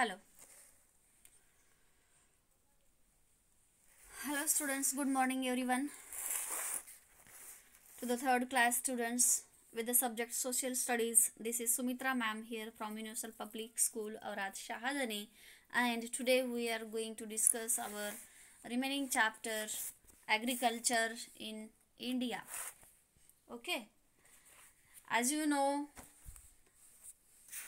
hello hello students good morning everyone to the third class students with the subject social studies this is sumitra ma'am here from universal public school Aurat shahadani and today we are going to discuss our remaining chapter agriculture in india okay as you know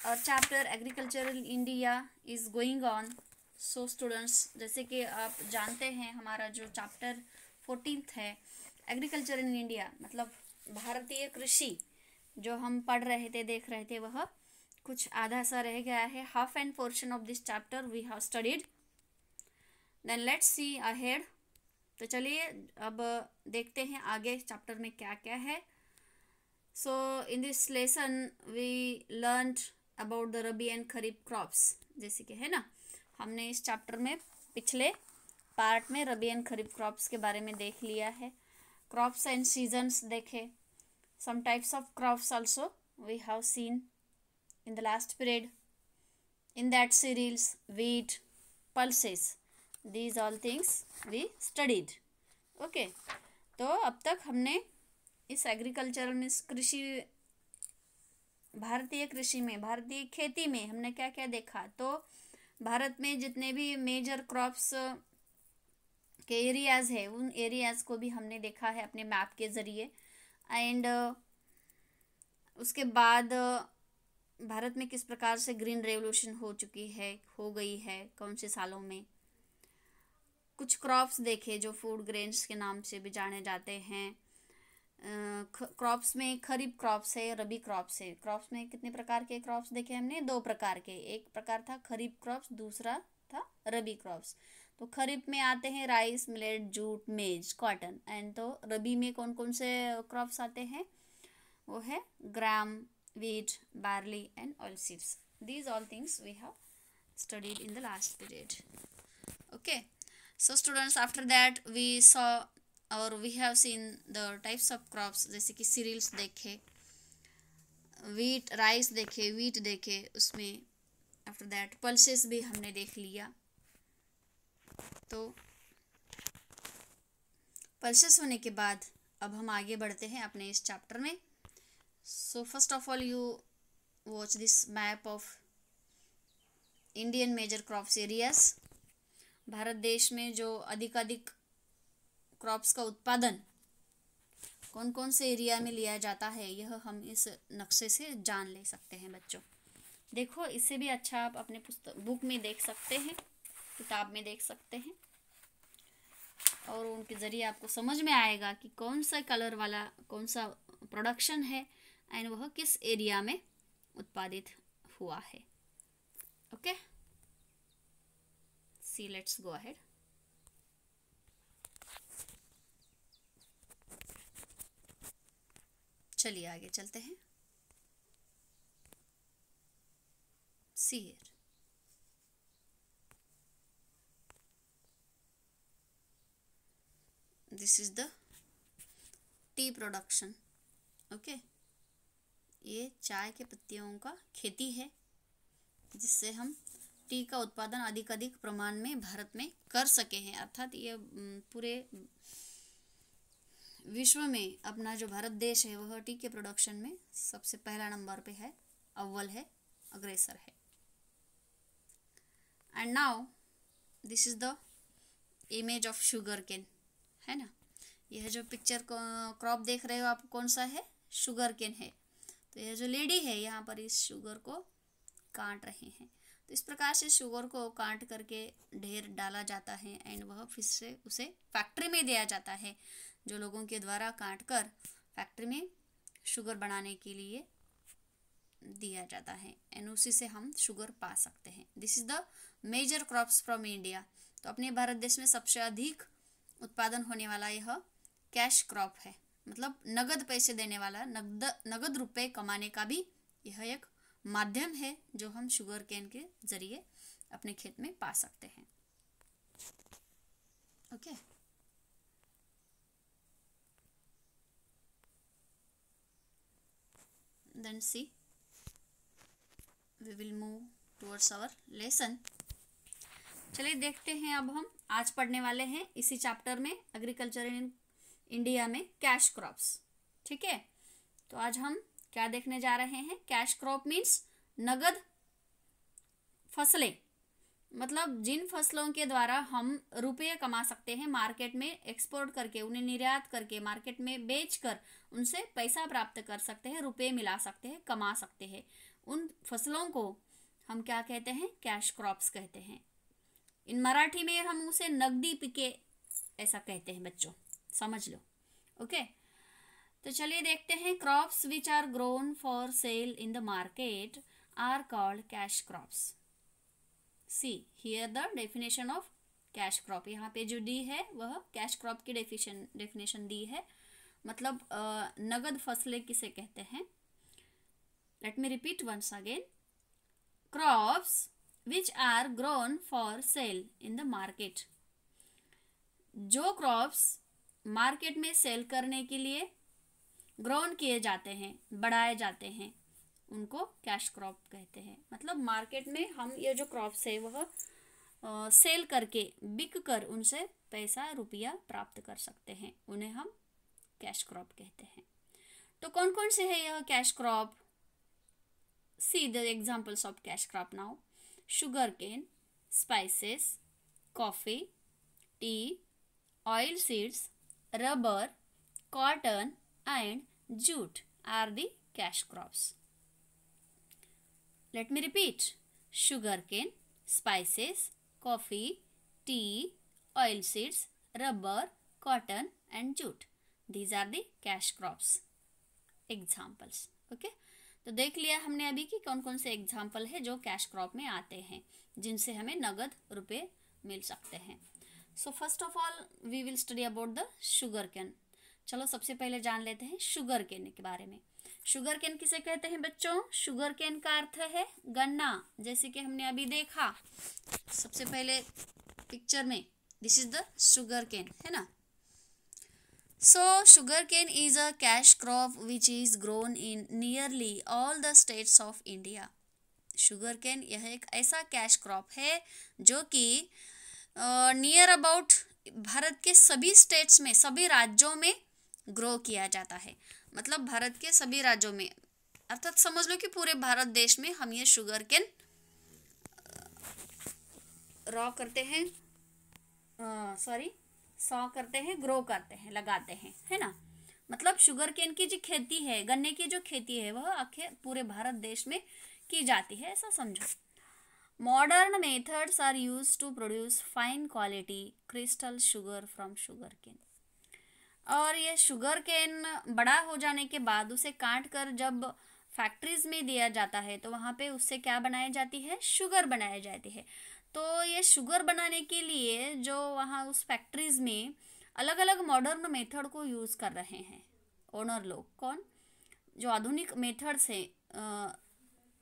और chapter agricultural India is going on so students जैसे कि आप जानते हैं हमारा जो chapter fourteen है agriculture in India मतलब भारतीय कृषि जो हम पढ़ रहे थे देख रहे थे वह कुछ आधा सा रह गया है half and portion of this chapter we have studied then let's see ahead तो चलिए अब देखते हैं आगे चैप्टर में क्या क्या है so in this lesson we learned about the rabi and kharif crops जैसे कि है ना हमने इस चैप्टर में पिछले पार्ट में रबी एंड खरीफ क्रॉप्स के बारे में देख लिया है क्रॉप्स एंड सीजन्स देखे some types of crops also we have seen in the last period in that cereals wheat pulses these all things we studied okay तो अब तक हमने इस एग्रीकल्चर मीन्स कृषि भारतीय कृषि में भारतीय खेती में हमने क्या क्या देखा तो भारत में जितने भी मेजर क्रॉप्स के एरियाज है उन एरियाज को भी हमने देखा है अपने मैप के ज़रिए एंड उसके बाद भारत में किस प्रकार से ग्रीन रेवोल्यूशन हो चुकी है हो गई है कौन से सालों में कुछ क्रॉप्स देखे जो फूड ग्रेन्स के नाम से भी जाने जाते हैं क्रॉप्स में खरीफ क्रॉप्स है रबी क्रॉप्स है क्रॉप्स में कितने प्रकार के क्रॉप्स देखे हमने दो प्रकार के एक प्रकार था खरीफ क्रॉप्स दूसरा था रबी क्रॉप्स तो खरीफ में आते हैं rice millet jute maize cotton and तो रबी में कौन कौन से क्रॉप्स आते हैं वो है gram wheat barley and all seeds these all things we have studied in the last period okay so students after that we saw और we have seen the types of crops जैसे कि serials देखे wheat rice देखे wheat देखे उसमें after that pulses भी हमने देख लिया तो पल्सेस होने के बाद अब हम आगे बढ़ते हैं अपने इस चैप्टर में so first of all you watch this map of Indian major crops areas भारत देश में जो अधिकाधिक क्रॉप्स का उत्पादन कौन कौन से एरिया में लिया जाता है यह हम इस नक्शे से जान ले सकते हैं बच्चों देखो इससे भी अच्छा आप अपने पुस्तक बुक में देख सकते हैं किताब में देख सकते हैं और उनके ज़रिए आपको समझ में आएगा कि कौन सा कलर वाला कौन सा प्रोडक्शन है एंड वह किस एरिया में उत्पादित हुआ है okay see let's go ahead चलिए आगे चलते हैं सीर this is the tea production okay ये चाय के पत्तियों का खेती है जिससे हम टी का उत्पादन अधिक अधिक प्रमाण में भारत में कर सके हैं अर्थात ये पूरे विश्व में अपना जो भारत देश है वह टी के प्रोडक्शन में सबसे पहला नंबर पे है अव्वल है अग्रेसर है and now this is the image of sugarcane है ना यह जो पिक्चर क्रॉप देख रहे हो आप कौन सा है शुगर केन है तो यह जो लेडी है यहाँ पर इस शुगर को काट रहे हैं तो इस प्रकार से शुगर को काट करके ढेर डाला जाता है एंड वह फिर से उसे फैक्ट्री में दिया जाता है जो लोगों के द्वारा काट कर फैक्ट्री में शुगर बनाने के लिए दिया जाता है एंड उसी से हम शुगर पा सकते हैं this is the major crops from India तो अपने भारत देश में सबसे अधिक उत्पादन होने वाला यह कैश क्रॉप है मतलब नगद पैसे देने वाला नगद नगद रुपए कमाने का भी यह एक माध्यम है जो हम शुगर कैन के जरिए अपने खेत में पा सकते हैं okay okay. then see we will move towards our lesson चलिए देखते हैं अब हम आज पढ़ने वाले हैं इसी चैप्टर में एग्रीकल्चर इन इंडिया में कैश क्रॉप्स ठीक है तो आज हम क्या देखने जा रहे हैं कैश क्रॉप मीन्स नगद फसलें मतलब जिन फसलों के द्वारा हम रुपये कमा सकते हैं मार्केट में एक्सपोर्ट करके उन्हें निर्यात करके मार्केट में बेचकर उनसे पैसा प्राप्त कर सकते हैं रुपए मिला सकते हैं कमा सकते हैं उन फसलों को हम क्या कहते हैं कैश क्रॉप्स कहते हैं इन मराठी में हम उसे नकदी पिके ऐसा कहते हैं बच्चों समझ लो ओके तो चलिए देखते हैं crops which are grown for sale in the market are called cash crops see here the definition of cash crop यहाँ पे जो डी है वह कैश क्रॉप की डेफिनेशन डेफिनेशन दी है मतलब नगद फसलें किसे कहते हैं let me repeat once again crops which are grown for sale in the market जो क्रॉप्स मार्केट में सेल करने के लिए ग्रोन किए जाते हैं बढ़ाए जाते हैं उनको कैश क्रॉप कहते हैं मतलब मार्केट में हम ये जो क्रॉप्स है वह सेल करके बिक कर उनसे पैसा रुपया प्राप्त कर सकते हैं उन्हें हम कैश क्रॉप कहते हैं तो कौन कौन से है यह cash crop see the examples of cash crop now sugarcane spices coffee tea oil seeds rubber cotton and jute are the cash crops let me repeat sugarcane spices coffee tea oil seeds rubber cotton and jute these are the cash crops examples okay तो देख लिया हमने अभी कि कौन कौन से example है जो कैश क्रॉप में आते हैं जिनसे हमें नगद रुपए मिल सकते हैं so first of all we will study about the sugarcane चलो सबसे पहले जान लेते हैं शुगर केन के बारे में शुगर केन किसे कहते हैं बच्चों शुगर केन का अर्थ है गन्ना जैसे कि हमने अभी देखा सबसे पहले पिक्चर में this is the sugarcane है ना So sugarcane is a cash crop which is grown in nearly all the states of India. Sugarcane यह एक ऐसा कैश क्रॉप है जो कि नियर अबाउट भारत के सभी स्टेट्स में सभी राज्यों में ग्रो किया जाता है मतलब भारत के सभी राज्यों में अर्थात समझ लो कि पूरे भारत देश में हम ये शुगर केन रॉ करते हैं सॉरी सौ करते हैं ग्रो करते हैं लगाते हैं है ना मतलब शुगर केन की जो खेती है गन्ने की जो खेती है वह आखिर पूरे भारत देश में की जाती है ऐसा समझो modern methods are use to produce fine quality crystal sugar from sugarcane और ये शुगर केन बड़ा हो जाने के बाद उसे काट कर जब फैक्ट्रीज में दिया जाता है तो वहाँ पे उससे क्या बनाई जाती है शुगर बनाई जाती है तो ये शुगर बनाने के लिए जो वहाँ उस फैक्ट्रीज़ में अलग अलग मॉडर्न मेथड को यूज़ कर रहे हैं ओनर लोग कौन जो आधुनिक मेथड्स हैं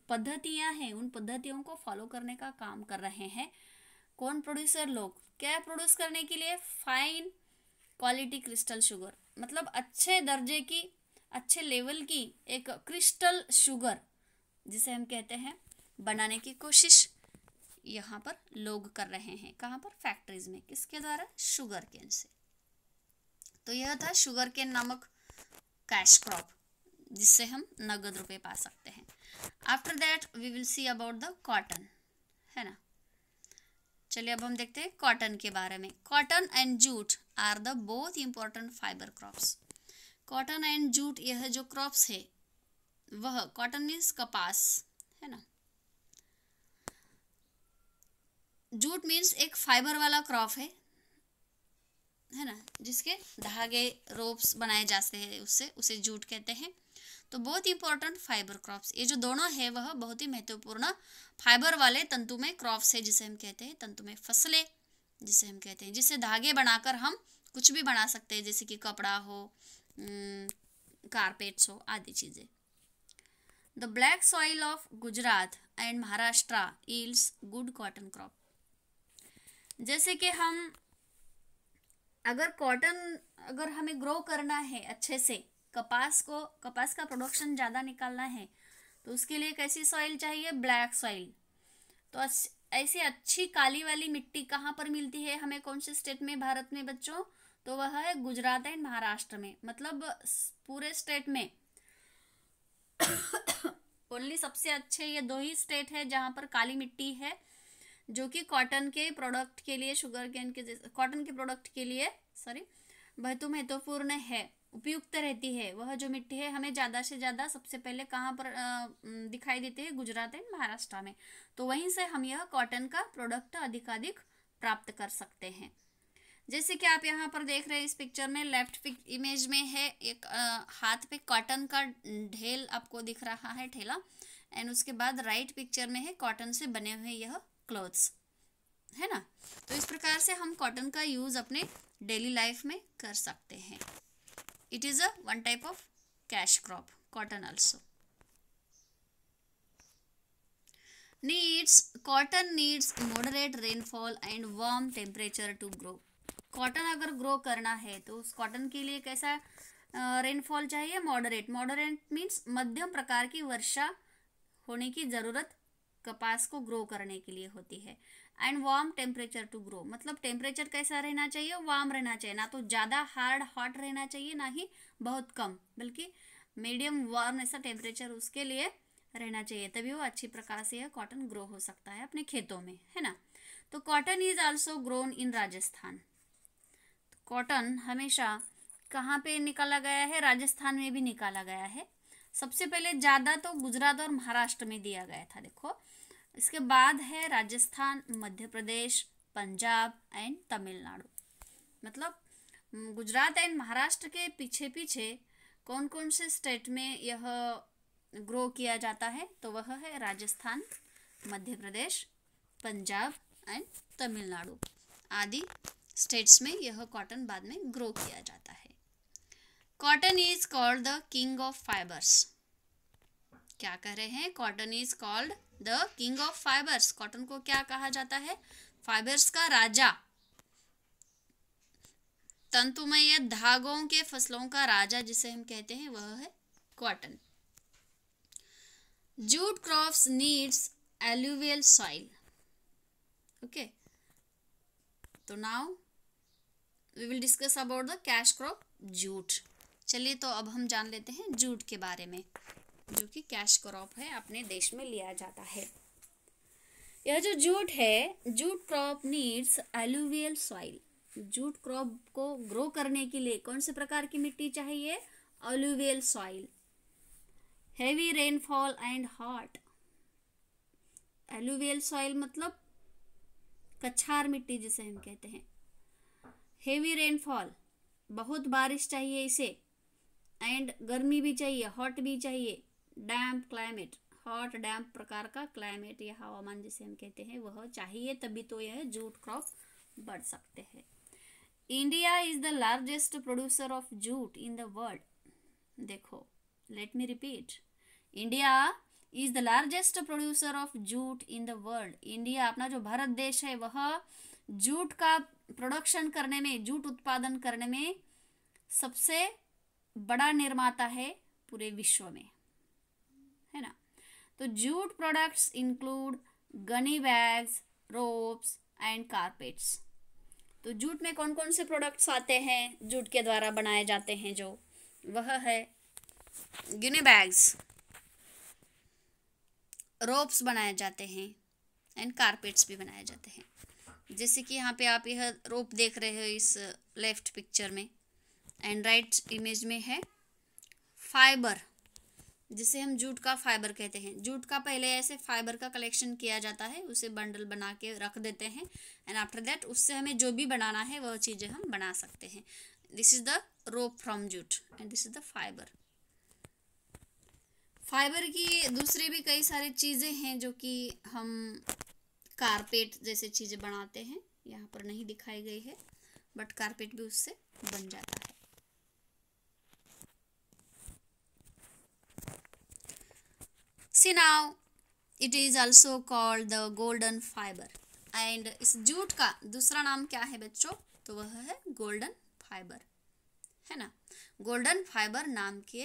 पद्धतियाँ हैं उन पद्धतियों को फॉलो करने का काम कर रहे हैं कौन प्रोड्यूसर लोग क्या प्रोड्यूस करने के लिए फाइन क्वालिटी क्रिस्टल शुगर मतलब अच्छे दर्जे की अच्छे लेवल की एक क्रिस्टल शुगर जिसे हम कहते हैं बनाने की कोशिश यहाँ पर लोग कर रहे हैं कहाँ पर फैक्ट्रीज में किसके द्वारा शुगर केन से तो यह था शुगर केन नामक कैश क्रॉप जिससे हम नगद रुपए पा सकते हैं after that we will see about the cotton है ना चलिए अब हम देखते हैं कॉटन के बारे में cotton and jute are the both important fibre crops cotton and jute यह जो क्रॉप्स है वह कॉटन मीन्स कपास है ना जूट मीन्स एक फाइबर वाला क्रॉप है है ना जिसके धागे रोप्स बनाए जाते हैं उससे उसे जूट कहते हैं तो बहुत इंपॉर्टेंट फाइबर क्रॉप्स ये जो दोनों है वह बहुत ही महत्वपूर्ण फाइबर वाले तंतु में क्रॉप्स है जिसे हम कहते हैं तंतु में फसलें जिसे हम कहते हैं जिसे धागे बनाकर हम कुछ भी बना सकते हैं जैसे कि कपड़ा हो कारपेट्स हो आदि चीज़ें the black soil of Gujarat and Maharashtra yields good cotton crop जैसे कि हम अगर कॉटन अगर हमें ग्रो करना है अच्छे से कपास को कपास का प्रोडक्शन ज़्यादा निकालना है तो उसके लिए कैसी सॉइल चाहिए ब्लैक सॉइल तो ऐसी अच्छी काली वाली मिट्टी कहाँ पर मिलती है हमें कौन से स्टेट में भारत में बच्चों तो वह है गुजरात एंड महाराष्ट्र में मतलब पूरे स्टेट में ओनली सबसे अच्छे ये दो ही स्टेट है जहाँ पर काली मिट्टी है जो कि कॉटन के प्रोडक्ट के लिए शुगर कैन के कॉटन के प्रोडक्ट के लिए सॉरी बहुत तो महत्वपूर्ण है उपयुक्त रहती है वह जो मिट्टी है हमें ज़्यादा से ज़्यादा सबसे पहले कहाँ पर दिखाई देते हैं गुजरात एंड महाराष्ट्र में तो वहीं से हम यह कॉटन का प्रोडक्ट अधिकाधिक प्राप्त कर सकते हैं जैसे कि आप यहाँ पर देख रहे हैं इस पिक्चर में लेफ्ट इमेज में है एक आ, हाथ पे कॉटन का ढेल आपको दिख रहा है ठेला एंड उसके बाद राइट पिक्चर में है कॉटन से बने हुए यह क्लॉथ्स है ना तो इस प्रकार से हम कॉटन का यूज़ अपने डेली लाइफ में कर सकते हैं it is a one type of cash crop cotton also needs cotton needs moderate rainfall and warm temperature to grow cotton अगर ग्रो करना है तो उस कॉटन के लिए कैसा रेनफॉल चाहिए मॉडरेट मॉडरेट मीन्स मध्यम प्रकार की वर्षा होने की ज़रूरत कपास को ग्रो करने के लिए होती है and warm temperature to grow मतलब टेम्परेचर कैसा रहना चाहिए वार्म रहना चाहिए ना तो ज़्यादा हार्ड हॉट रहना चाहिए ना ही बहुत कम बल्कि मीडियम वार्म ऐसा टेम्परेचर उसके लिए रहना चाहिए तभी वो अच्छी प्रकार से यह कॉटन ग्रो हो सकता है अपने खेतों में है ना तो cotton is also grown in Rajasthan cotton हमेशा कहाँ पे निकाला गया है राजस्थान में भी निकाला गया है सबसे पहले ज़्यादा तो गुजरात और महाराष्ट्र में दिया गया था देखो इसके बाद है राजस्थान मध्य प्रदेश पंजाब एंड तमिलनाडु मतलब गुजरात एंड महाराष्ट्र के पीछे पीछे कौन कौन से स्टेट में यह ग्रो किया जाता है तो वह है राजस्थान मध्य प्रदेश पंजाब एंड तमिलनाडु आदि स्टेट्स में यह कॉटन बाद में ग्रो किया जाता है cotton is called the king of fibres क्या कह रहे हैं cotton is called the king of fibres cotton को क्या कहा जाता है फाइबर्स का राजा तंतुमय धागों के फसलों का राजा जिसे हम कहते हैं वह है cotton jute crops needs alluvial soil okay तो now we will discuss about the cash crop jute चलिए तो अब हम जान लेते हैं जूट के बारे में जो कि कैश क्रॉप है अपने देश में लिया जाता है यह जो जूट है jute crop needs alluvial soil jute crop को ग्रो करने के लिए कौन से प्रकार की मिट्टी चाहिए alluvial soil heavy rainfall and hot alluvial soil मतलब कछार मिट्टी जिसे हम कहते हैं हेवी रेनफॉल बहुत बारिश चाहिए इसे एंड गर्मी भी चाहिए हॉट भी चाहिए डैम्प क्लाइमेट हॉट डैम्प प्रकार का क्लाइमेट या हवामान जिसे हम कहते हैं वह चाहिए तभी तो यह जूट क्रॉप बढ़ सकते हैं India is the largest producer of jute in the world देखो let me repeat India is the largest producer of jute in the world India अपना जो भारत देश है वह जूट का प्रोडक्शन करने में जूट उत्पादन करने में सबसे बड़ा निर्माता है पूरे विश्व में है ना तो jute products include gunny bags ropes and carpets तो जूट में कौन कौन से प्रोडक्ट्स आते हैं जूट के द्वारा बनाए जाते हैं जो वह है गिनी बैग्स रोप्स बनाए जाते हैं एंड कारपेट्स भी बनाए जाते हैं जैसे कि यहाँ पे आप यह रोप देख रहे हो इस लेफ्ट पिक्चर में एंड्राइड इमेज में है फाइबर जिसे हम जूट का फाइबर कहते हैं जूट का पहले ऐसे फाइबर का कलेक्शन किया जाता है उसे बंडल बना के रख देते हैं एंड आफ्टर दैट उससे हमें जो भी बनाना है वह चीज़ें हम बना सकते हैं this is the rope from jute and this is the fibre fibre की दूसरी भी कई सारी चीज़ें हैं जो कि हम कारपेट जैसे चीज़ें बनाते हैं यहाँ पर नहीं दिखाई गई है बट कारपेट भी उससे बन जाता है See now, it is also called the golden fiber. and is jute ka dusra naam kya hai bachcho to वह hai golden fiber hai na golden fiber naam ke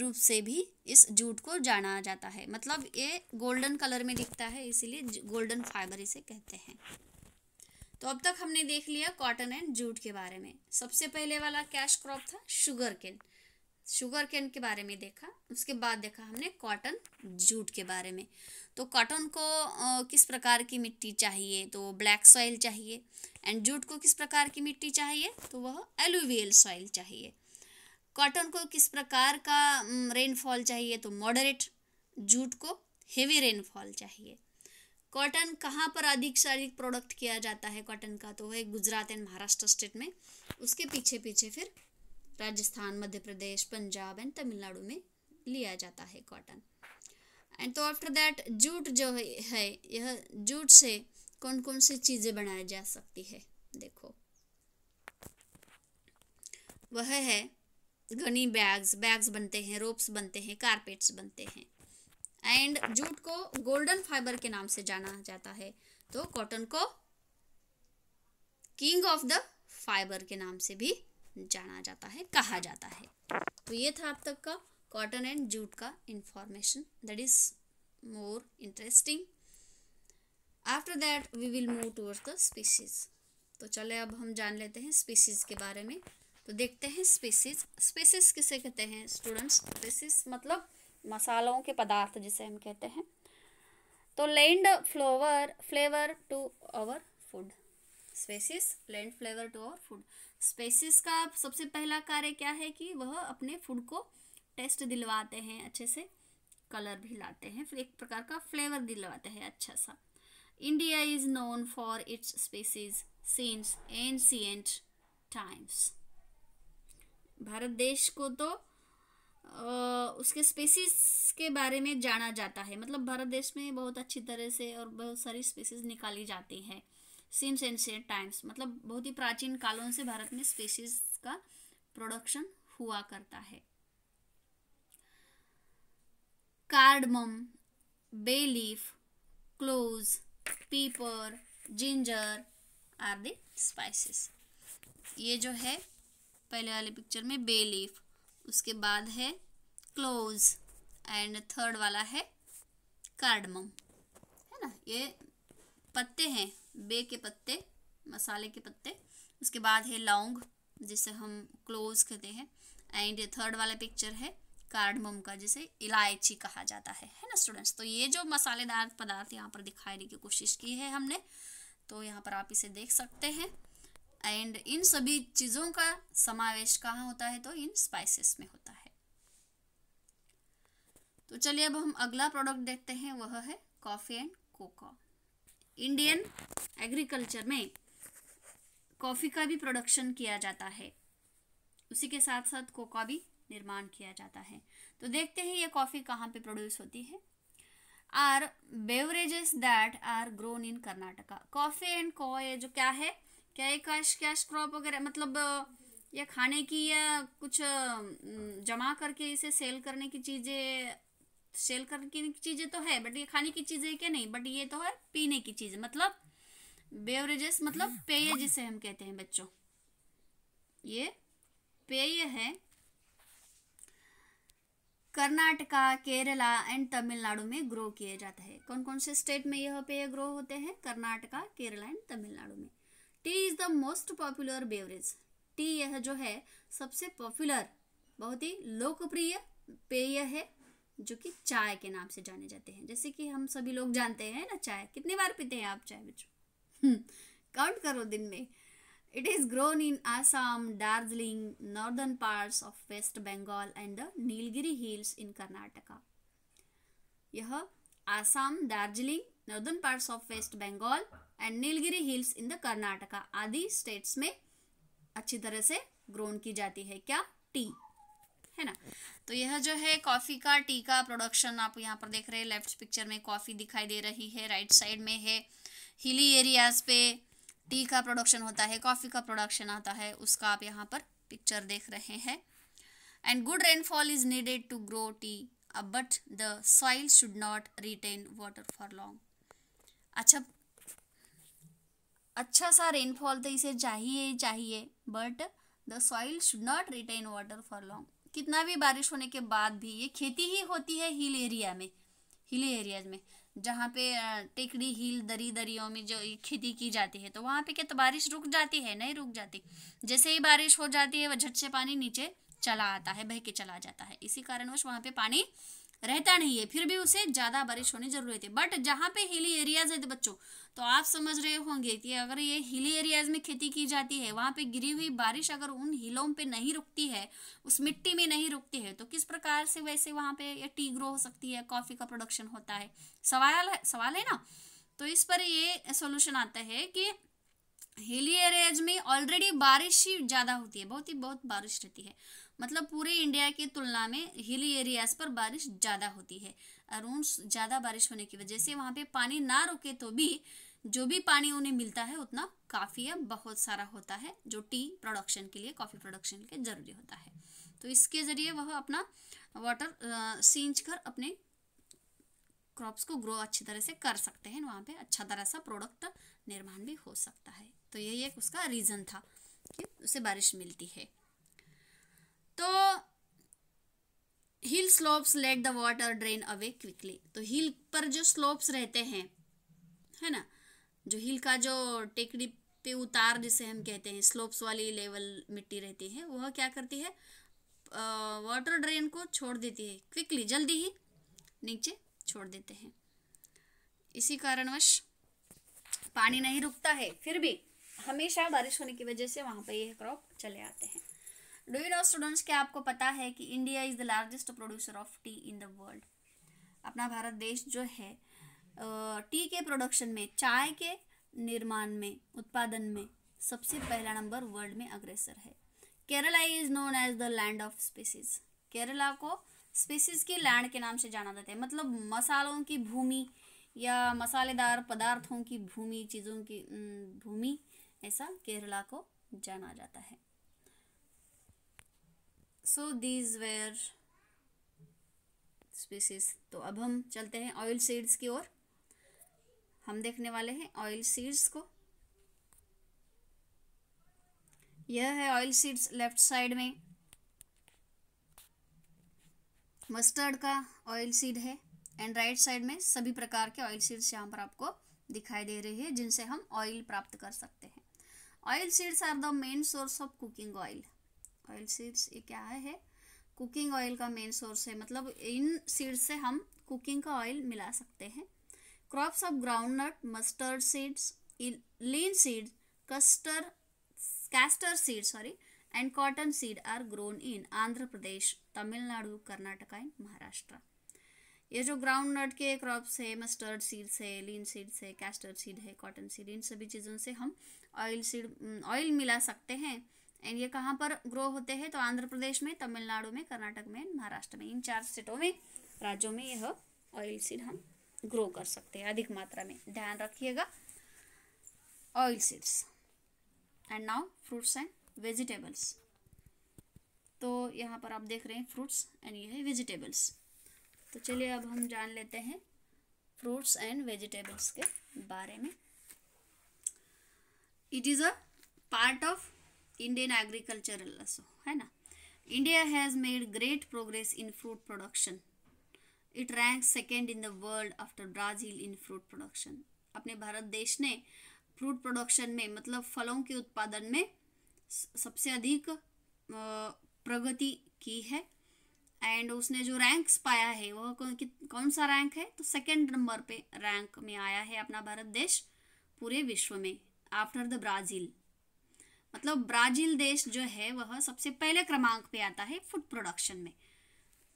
रूप से भी इस जूट को जाना जाता है मतलब ये गोल्डन कलर में दिखता है इसीलिए गोल्डन फाइबर इसे कहते हैं तो अब तक हमने देख लिया कॉटन एंड जूट के बारे में सबसे पहले वाला कैश क्रॉप था शुगर केन शुगर कैन के बारे में देखा उसके बाद देखा हमने कॉटन जूट के बारे में तो कॉटन को किस प्रकार की मिट्टी चाहिए तो ब्लैक सॉइल चाहिए एंड जूट को किस प्रकार की मिट्टी चाहिए तो वह एलुवियल सॉइल चाहिए कॉटन को किस प्रकार का रेनफॉल चाहिए तो मॉडरेट जूट को हेवी रेनफॉल चाहिए कॉटन कहाँ पर अधिक से अधिक प्रोडक्ट किया जाता है कॉटन का तो वह गुजरात एंड महाराष्ट्र स्टेट में उसके पीछे पीछे फिर राजस्थान मध्य प्रदेश पंजाब एंड तमिलनाडु में लिया जाता है कॉटन एंड तो आफ्टर दैट जूट जो है यह जूट से कौन कौन सी चीज़ें बनाई जा सकती है देखो वह है घनी बैग्स बैग्स बनते हैं रोप्स बनते हैं कारपेट्स बनते हैं एंड जूट को गोल्डन फाइबर के नाम से जाना जाता है तो कॉटन को किंग ऑफ द फाइबर के नाम से भी जाना जाता है कहा जाता है तो ये था आप तक का कॉटन एंड जूट का information that is more interesting after that we will move towards the spices तो चले अब हम जान लेते हैं स्पीसीज के बारे में तो देखते हैं स्पीसीज स्पीसीज किसे कहते हैं स्टूडेंट्स स्पीसीज मतलब मसालों के पदार्थ जिसे हम कहते हैं तो lend flower flavour to our food spices lend flavour to our food spices का सबसे पहला कार्य क्या है कि वह अपने फूड को टेस्ट दिलवाते हैं अच्छे से कलर भी लाते हैं फिर एक प्रकार का फ्लेवर दिलवाते हैं अच्छा सा India is known for its spices since ancient times भारत देश को तो उसके स्पेसिस के बारे में जाना जाता है मतलब भारत देश में बहुत अच्छी तरह से और बहुत सारी स्पेसिस निकाली जाती हैं सिम्स एंशियंट टाइम्स मतलब बहुत ही प्राचीन कालों से भारत में स्पेसीज का प्रोडक्शन हुआ करता है cardamom bay leaf cloves pepper ginger are the spices ये जो है पहले वाले पिक्चर में बे लीफ उसके बाद है क्लोज एंड थर्ड वाला है कार्डमम है ना ये पत्ते हैं बे के पत्ते मसाले के पत्ते उसके बाद है लौंग जिसे हम क्लोज कहते हैं एंड थर्ड वाला पिक्चर है कार्डमम का जिसे इलायची कहा जाता है है ना स्टूडेंट्स तो ये जो मसालेदार पदार्थ यहाँ पर दिखाने की कोशिश की है हमने तो यहाँ पर आप इसे देख सकते हैं एंड इन सभी चीज़ों का समावेश कहाँ होता है तो इन स्पाइसेस में होता है तो चलिए अब हम अगला प्रोडक्ट देखते हैं वह है coffee and cocoa Indian agriculture में कॉफ़ी का भी प्रोडक्शन किया जाता है उसी के साथ साथ कोका भी निर्माण किया जाता है तो देखते हैं ये कॉफ़ी कहाँ पे प्रोड्यूस होती है are beverages that are grown in Karnataka coffee and कॉ जो क्या है क्या ये कैश कैश क्रॉप वगैरह मतलब या खाने की या कुछ जमा करके इसे सेल करने की चीज़ें सेल करने की चीज़ें तो है बट ये खाने की चीज़ें है क्या नहीं बट ये तो है पीने की चीज़ मतलब बेवरेजेस मतलब पेय जिसे हम कहते हैं बच्चों ये पेय है कर्नाटका केरला एंड तमिलनाडु में ग्रो किया जाता है कौन कौन से स्टेट में यह पेय ग्रो होते हैं कर्नाटका केरला एंड तमिलनाडु में tea is the most popular beverage tea यह जो है सबसे पॉपुलर बहुत ही लोकप्रिय पेय है जो कि चाय के नाम से जाने जाते हैं जैसे कि हम सभी लोग जानते हैं ना चाय कितनी बार पीते हैं आप चाय बच्चों काउंट हम्म, करो दिन में it is grown in Assam Darjeeling northern parts of West Bengal and the Nilgiri hills in Karnataka यह Assam Darjeeling northern parts of West Bengal and Nilgiri hills in the Karnataka आदि स्टेट्स में अच्छी तरह से ग्रोन की जाती है क्या टी है ना तो यह जो है कॉफ़ी का टी का प्रोडक्शन आप यहाँ पर देख रहे हैं लेफ्ट पिक्चर में कॉफ़ी दिखाई दे रही है राइट साइड में है हिली एरियाज पे टी का प्रोडक्शन होता है कॉफ़ी का प्रोडक्शन आता है उसका आप यहाँ पर पिक्चर देख रहे हैं and good rainfall is needed to grow tea but the soil should not retain water for long अच्छा अच्छा सा रेनफॉल तो इसे चाहिए चाहिए but the soil should not retain water for long कितना भी बारिश होने के बाद भी ये खेती ही होती है हिल एरिया में हिल एरियाज में जहाँ पे टेकड़ी हिल दरी दरियों में जो खेती की जाती है तो वहाँ पे क्या तो बारिश रुक जाती है नहीं रुक जाती जैसे ही बारिश हो जाती है वह झट से पानी नीचे चला आता है बह के चला जाता है इसी कारणवश वहाँ पे पानी रहता नहीं है फिर भी उसे ज़्यादा बारिश होने जरूरी है बट जहाँ पे हिली एरियाज है तो बच्चों तो आप समझ रहे होंगे कि अगर ये हिली एरियाज में खेती की जाती है वहां पे गिरी हुई बारिश अगर उन हिलों पे नहीं रुकती है उस मिट्टी में नहीं रुकती है तो किस प्रकार से वैसे वहां पे ये टी ग्रो हो सकती है कॉफ़ी का प्रोडक्शन होता है सवाल है सवाल है ना तो इस पर ये सोल्यूशन आता है कि हिली एरियाज में ऑलरेडी बारिश ही ज़्यादा होती है बहुत ही बहुत बारिश रहती है मतलब पूरे इंडिया की तुलना में हिली एरियाज पर बारिश ज़्यादा होती है अरुण ज़्यादा बारिश होने की वजह से वहाँ पे पानी ना रुके तो भी जो भी पानी उन्हें मिलता है उतना काफ़ी या बहुत सारा होता है जो टी प्रोडक्शन के लिए कॉफ़ी प्रोडक्शन के लिए ज़रूरी होता है तो इसके ज़रिए वह अपना वाटर सींच कर अपने क्रॉप्स को ग्रो अच्छी तरह से कर सकते हैं वहाँ पे अच्छा तरह सा प्रोडक्ट निर्माण भी हो सकता है तो यही एक उसका रीज़न था कि उसे बारिश मिलती है तो hill slopes let the water drain away quickly तो हिल पर जो स्लोप्स रहते हैं है ना जो हिल का जो टेकड़ी पे उतार जिसे हम कहते हैं स्लोप्स वाली लेवल मिट्टी रहती है वह क्या करती है वाटर ड्रेन को छोड़ देती है क्विकली जल्दी ही नीचे छोड़ देते हैं इसी कारणवश पानी नहीं रुकता है फिर भी हमेशा बारिश होने की वजह से वहाँ पर यह क्रॉप चले आते हैं डू यू नो स्टूडेंट्स क्या आपको पता है कि India is the largest producer of tea in the world अपना भारत देश जो है टी के प्रोडक्शन में चाय के निर्माण में उत्पादन में सबसे पहला नंबर वर्ल्ड में अग्रेसर है Kerala is known as the land of spices Kerala को स्पेसिस की लैंड के नाम से जाना जाता है मतलब मसालों की भूमि या मसालेदार पदार्थों की भूमि चीज़ों की भूमि ऐसा केरला को जाना जाता है सो दीज वेयर स्पीसीज तो अब हम चलते हैं ऑयल सीड्स की ओर हम देखने वाले हैं ऑयल सीड्स को यह है ऑयल सीड्स लेफ्ट साइड में मस्टर्ड का ऑयल सीड है एंड राइट साइड में सभी प्रकार के ऑयल सीड्स यहाँ पर आपको दिखाई दे रहे हैं जिनसे हम ऑयल प्राप्त कर सकते हैं oil seeds are the main source of cooking oil oil seeds ये क्या है कुकिंग ऑयल का मेन सोर्स है मतलब इन सीड्स से हम कुकिंग का ऑयल मिला सकते हैं crops of groundnut mustard seeds linseed castor castor seed sorry and cotton seed are grown in Andhra Pradesh Tamil Nadu Karnataka and Maharashtra ये जो ग्राउंड नट के क्रॉप्स है मस्टर्ड सीड्स है लीन सीड्स है कैस्टर सीड है कॉटन सीड इन सभी चीज़ों से हम ऑयल सीड ऑयल मिला सकते हैं एंड ये कहाँ पर ग्रो होते हैं तो आंध्र प्रदेश में तमिलनाडु में कर्नाटक में महाराष्ट्र में इन चार स्टेटों में राज्यों में यह ऑयल सीड हम ग्रो कर सकते हैं अधिक मात्रा में ध्यान रखिएगा oil seeds and now fruits and vegetables तो यहाँ पर आप देख रहे हैं फ्रूट्स एंड ये है वेजिटेबल्स तो चलिए अब हम जान लेते हैं फ्रूट्स एंड वेजिटेबल्स के बारे में it is a part of Indian agriculture so है ना India has made great progress in fruit production it rank second in the world after Brazil in fruit production अपने भारत देश ने फ्रूट प्रोडक्शन में मतलब फलों के उत्पादन में सबसे अधिक प्रगति की है एंड उसने जो रैंक्स पाया है वह कौन सा रैंक है तो सेकेंड नंबर पे रैंक में आया है अपना भारत देश पूरे विश्व में आफ्टर द ब्राज़ील मतलब ब्राज़ील देश जो है वह सबसे पहले क्रमांक पे आता है फूड प्रोडक्शन में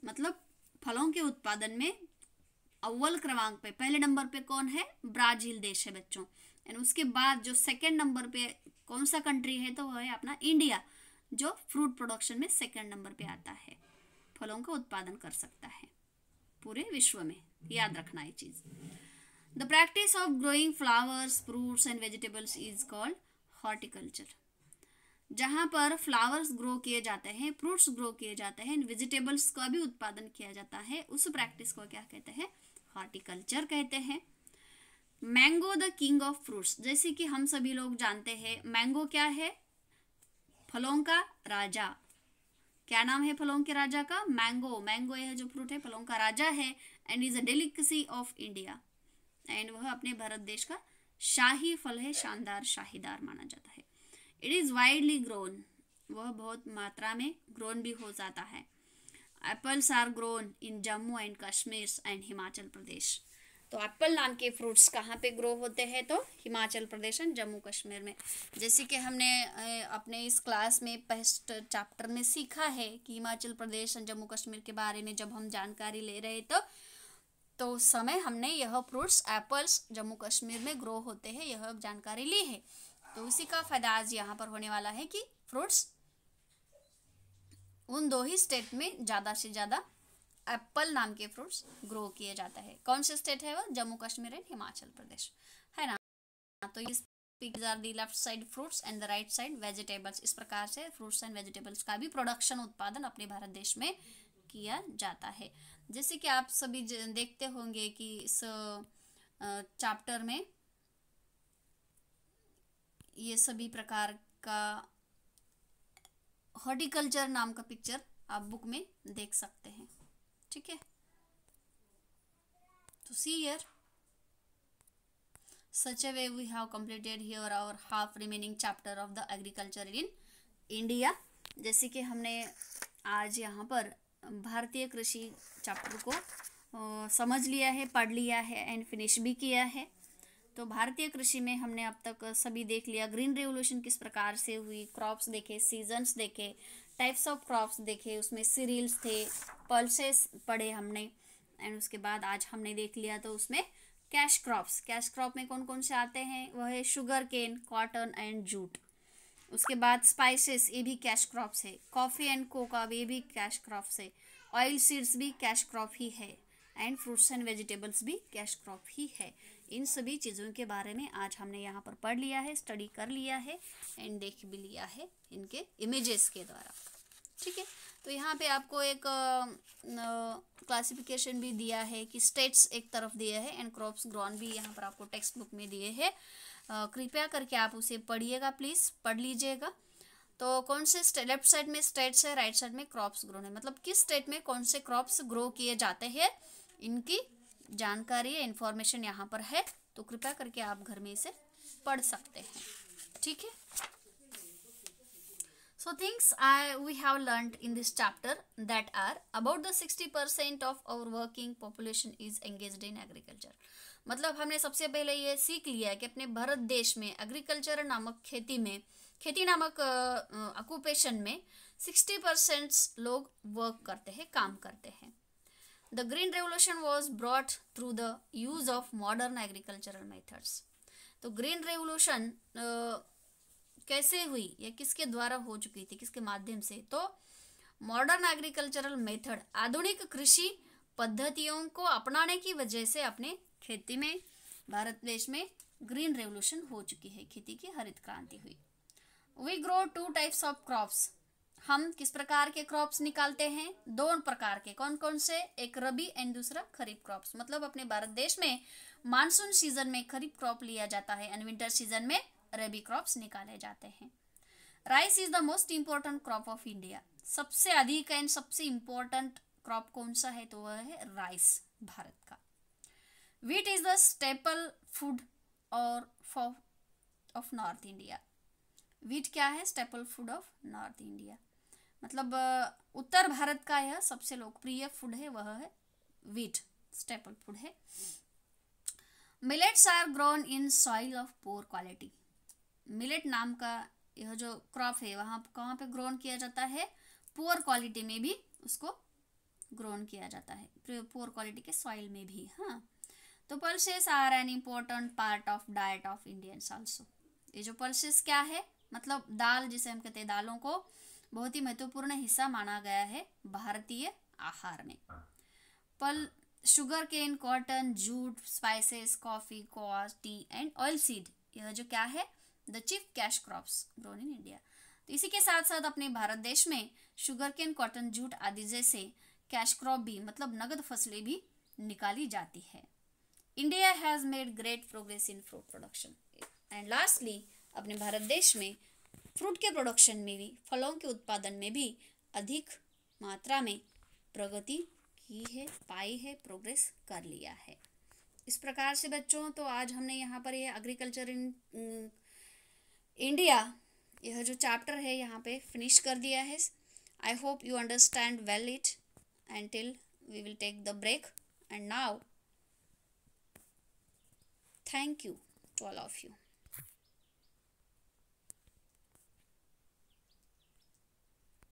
मतलब फलों के उत्पादन में अव्वल क्रमांक पे पहले नंबर पे कौन है ब्राज़ील देश है बच्चों एंड उसके बाद जो सेकेंड नंबर पे कौन सा कंट्री है तो वह है अपना इंडिया जो फ्रूट प्रोडक्शन में सेकेंड नंबर पे आता है फलों का उत्पादन कर सकता है पूरे विश्व में याद रखना ये चीज़ the practice of growing flowers fruits and vegetables is called horticulture जहाँ पर फ्लावर्स ग्रो किए जाते हैं फ्रूट्स ग्रो किए जाते हैं वेजिटेबल्स का भी उत्पादन किया जाता है उस प्रैक्टिस को क्या कहते हैं हॉर्टिकल्चर कहते हैं mango the king of fruits जैसे कि हम सभी लोग जानते हैं मैंगो क्या है फलों का राजा क्या नाम है फलों के राजा का मैंगो मैंगो यह जो फ्रूट है फलों का राजा है and is a delicacy of India and वह अपने भारत देश का शाही फल है शानदार शाहीदार माना जाता है इट इज़ वाइडली ग्रोन वह बहुत मात्रा में ग्रोन भी हो जाता है apples are grown in Jammu and Kashmir and Himachal Pradesh तो एप्पल नाम के फ्रूट्स कहाँ पे ग्रो होते हैं तो हिमाचल प्रदेश एंड जम्मू कश्मीर में जैसे कि हमने अपने इस क्लास में फर्स्ट चैप्टर में सीखा है कि हिमाचल प्रदेश एंड जम्मू कश्मीर के बारे में जब हम जानकारी ले रहे तो तो उस समय हमने यह फ्रूट्स एप्पल्स जम्मू कश्मीर में ग्रो होते हैं यह जानकारी ली है तो उसी का फायदा आज यहाँ पर होने वाला है कि फ्रूट्स उन दो ही स्टेट में ज़्यादा से ज़्यादा एप्पल नाम के फ्रूट्स ग्रो किया जाता है कौन से स्टेट है वो जम्मू कश्मीर एंड हिमाचल प्रदेश है ना तो इस are the left side fruits and the right side vegetables इस प्रकार से फ्रूट्स एंड वेजिटेबल्स का भी प्रोडक्शन उत्पादन अपने भारत देश में किया जाता है जैसे कि आप सभी देखते होंगे कि इस चैप्टर में ये सभी प्रकार का हॉर्टिकल्चर नाम का पिक्चर आप बुक में देख सकते हैं ठीक है तो see here such a way we have completed here our half remaining chapter of the agriculture in India जैसे कि हमने आज यहाँ पर भारतीय कृषि चैप्टर को समझ लिया है पढ़ लिया है एंड फिनिश भी किया है तो भारतीय कृषि में हमने अब तक सभी देख लिया ग्रीन रेवोल्यूशन किस प्रकार से हुई क्रॉप्स देखे सीजन्स देखे टाइप्स ऑफ क्रॉप्स देखे उसमें सीरील्स थे पल्सेस पढ़े हमने एंड उसके बाद आज हमने देख लिया तो उसमें कैश क्रॉप्स कैश क्रॉप में कौन कौन से आते हैं वह है sugar cane cotton and jute उसके बाद स्पाइसेस ये भी कैश क्रॉप्स है कॉफ़ी एंड कोका ये भी कैश क्रॉप्स है ऑयल सीड्स भी कैश क्रॉप ही है एंड फ्रूट्स एंड वेजिटेबल्स भी कैश क्रॉप ही है इन सभी चीज़ों के बारे में आज हमने यहाँ पर पढ़ लिया है स्टडी कर लिया है एंड देख भी लिया है इनके इमेजेस के द्वारा ठीक है तो यहाँ पे आपको एक क्लासिफिकेशन भी दिया है कि स्टेट्स एक तरफ दिया है एंड क्रॉप्स ग्रॉन भी यहाँ पर आपको टेक्स्ट बुक में दिए है कृपया करके आप उसे पढ़िएगा प्लीज़ पढ़ लीजिएगा तो कौन से लेफ्ट साइड में स्टेट्स है राइट साइड में क्रॉप्स ग्रोन है मतलब किस स्टेट में कौन से क्रॉप्स ग्रो किए जाते हैं इनकी जानकारी या इन्फॉर्मेशन यहाँ पर है तो कृपया करके आप घर में इसे पढ़ सकते हैं ठीक है things I we have learn in this chapter that are about the sixty percent of our working population is engage in agriculture मतलब हमने सबसे पहले ये सीख लिया कि अपने भारत देश में एग्रीकल्चर नामक खेती में खेती नामक ऑक्यूपेशन में सिक्सटी परसेंट लोग वर्क करते हैं काम करते हैं The Green Revolution was brought through the use of modern agricultural methods. तो ग्रीन रेवोल्यूशन कैसे हुई या किसके द्वारा हो चुकी थी किसके माध्यम से तो मॉडर्न एग्रीकल्चरल मेथड आधुनिक कृषि पद्धतियों को अपनाने की वजह से अपने खेती में भारत देश में ग्रीन रेवोल्यूशन हो चुकी है खेती की हरित क्रांति हुई we grow two types of crops हम किस प्रकार के क्रॉप्स निकालते हैं दो प्रकार के कौन कौन से एक रबी एंड दूसरा खरीफ क्रॉप्स मतलब अपने भारत देश में मानसून सीजन में खरीफ क्रॉप लिया जाता है एंड विंटर सीजन में रबी क्रॉप्स निकाले जाते हैं rice is the most important crop of India सबसे अधिक एंड सबसे इम्पोर्टेंट क्रॉप कौन सा है तो वह है राइस भारत का wheat is the staple food और for of north india क्या है staple food of north India मतलब उत्तर भारत का यह सबसे लोकप्रिय फूड है वह है वीट स्टेपल फूड है millets are grown in soil of poor quality millet नाम का यह जो क्रॉप है वहाँ कहाँ पे ग्रोन किया जाता है पोअर क्वालिटी में भी उसको ग्रोन किया जाता है पोअर क्वालिटी के सॉइल में भी हाँ तो pulses are an important part of diet of Indians also ये जो पल्सेस क्या है मतलब दाल जिसे हम कहते हैं दालों को बहुत ही महत्वपूर्ण हिस्सा माना गया है भारतीय आहार में हाँ। पल sugar cane cotton jute spices coffee कॉस टी एंड ऑयल सीड यह जो क्या है the chief cash crop grown in India तो इसी के साथ साथ अपने भारत देश में शुगर केन कॉटन जूट आदि जैसे कैश क्रॉप भी मतलब नगद फसलें भी निकाली जाती है India has made great progress in fruit production and lastly अपने भारत देश में फ्रूट के प्रोडक्शन में भी फलों के उत्पादन में भी अधिक मात्रा में प्रगति की है पाई है प्रोग्रेस कर लिया है इस प्रकार से बच्चों तो आज हमने यहाँ पर यह एग्रीकल्चर इन इंडिया यह जो चैप्टर है यहाँ पे फिनिश कर दिया है I hope you understand well it and till we will take the break and now thank you to all of you